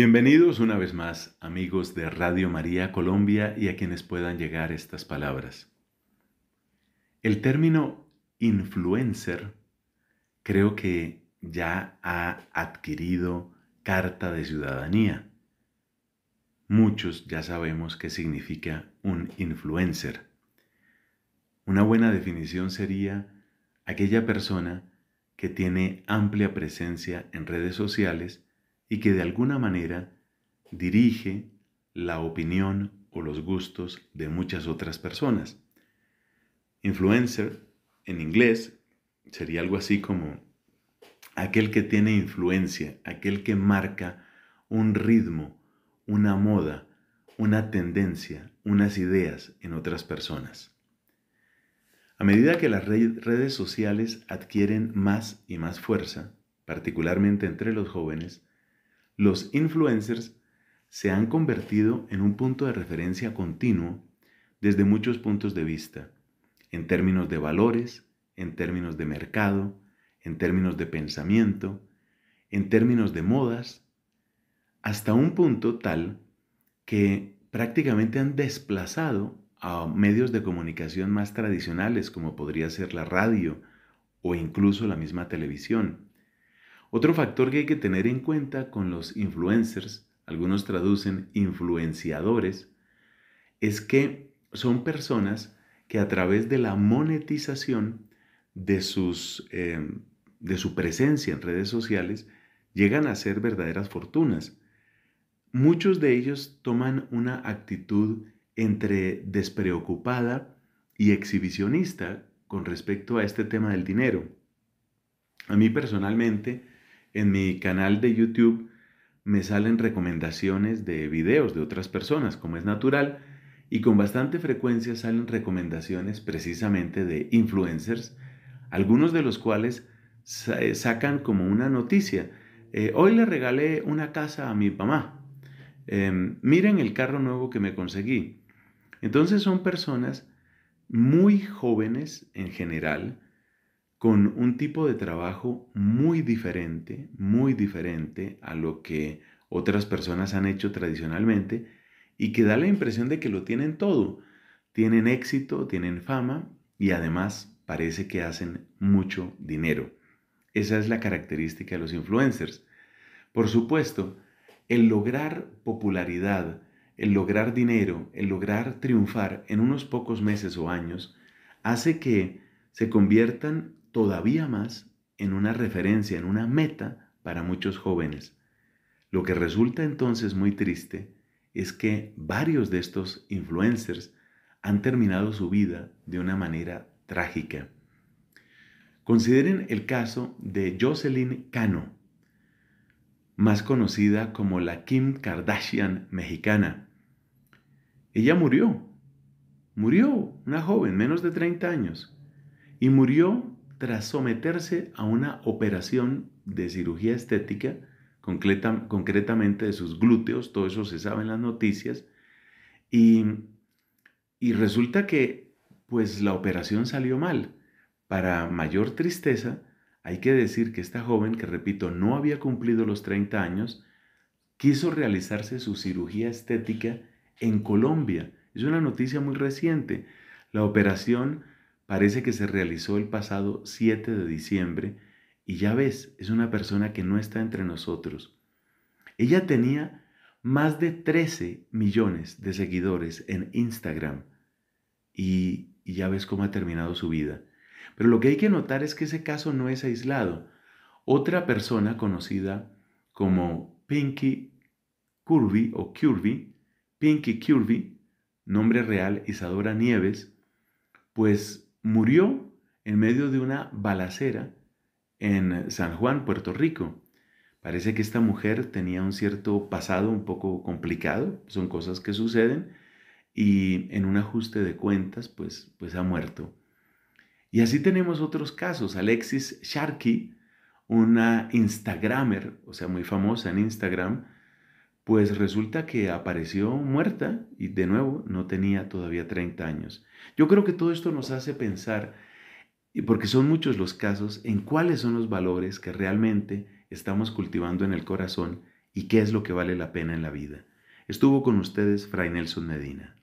Bienvenidos una vez más, amigos de Radio María Colombia y a quienes puedan llegar estas palabras. El término influencer creo que ya ha adquirido carta de ciudadanía. Muchos ya sabemos qué significa un influencer. Una buena definición sería aquella persona que tiene amplia presencia en redes sociales y que de alguna manera dirige la opinión o los gustos de muchas otras personas. Influencer, en inglés, sería algo así como aquel que tiene influencia, aquel que marca un ritmo, una moda, una tendencia, unas ideas en otras personas. A medida que las redes sociales adquieren más y más fuerza, particularmente entre los jóvenes, los influencers se han convertido en un punto de referencia continuo desde muchos puntos de vista, en términos de valores, en términos de mercado, en términos de pensamiento, en términos de modas, hasta un punto tal que prácticamente han desplazado a medios de comunicación más tradicionales como podría ser la radio o incluso la misma televisión. Otro factor que hay que tener en cuenta con los influencers, algunos traducen influenciadores, es que son personas que a través de la monetización de, em, su presencia en redes sociales llegan a ser verdaderas fortunas. Muchos de ellos toman una actitud entre despreocupada y exhibicionista con respecto a este tema del dinero. A mí personalmente, en mi canal de YouTube me salen recomendaciones de videos de otras personas, como es natural, y con bastante frecuencia salen recomendaciones precisamente de influencers, algunos de los cuales eh, sacan como una noticia. Eh, hoy le regalé una casa a mi mamá. Em, miren el carro nuevo que me conseguí. Entonces son personas muy jóvenes en general, con un tipo de trabajo muy diferente, muy diferente a lo que otras personas han hecho tradicionalmente y que da la impresión de que lo tienen todo. Tienen éxito, tienen fama y además parece que hacen mucho dinero. Esa es la característica de los influencers. Por supuesto, el lograr popularidad, el lograr dinero, el lograr triunfar en unos pocos meses o años, hace que se conviertan todavía más en una referencia, en una meta para muchos jóvenes. Lo que resulta entonces muy triste es que varios de estos influencers han terminado su vida de una manera trágica. Consideren el caso de Jocelyn Cano, más conocida como la Kim Kardashian mexicana. Ella murió, murió una joven, menos de 30 años, y murió tras someterse a una operación de cirugía estética, concretamente de sus glúteos, todo eso se sabe en las noticias, y, resulta que pues la operación salió mal. Para mayor tristeza, hay que decir que esta joven, que repito, no había cumplido los 30 años, quiso realizarse su cirugía estética en Colombia. Es una noticia muy reciente. La operación parece que se realizó el pasado 7 de diciembre y ya ves, es una persona que no está entre nosotros. Ella tenía más de 13 millones de seguidores en Instagram y, ya ves cómo ha terminado su vida. Pero lo que hay que notar es que ese caso no es aislado. Otra persona conocida como Pinky Curvy o Curvy, Pinky Curvy, nombre real Isadora Nieves, pues murió en medio de una balacera en San Juan, Puerto Rico. Parece que esta mujer tenía un cierto pasado un poco complicado, son cosas que suceden, y en un ajuste de cuentas, pues, pues ha muerto. Y así tenemos otros casos. Alexis Sharkey, una Instagramer, o sea, muy famosa en Instagram, pues resulta que apareció muerta y de nuevo no tenía todavía 30 años. Yo creo que todo esto nos hace pensar, porque son muchos los casos, en cuáles son los valores que realmente estamos cultivando en el corazón y qué es lo que vale la pena en la vida. Estuvo con ustedes Fray Nelson Medina.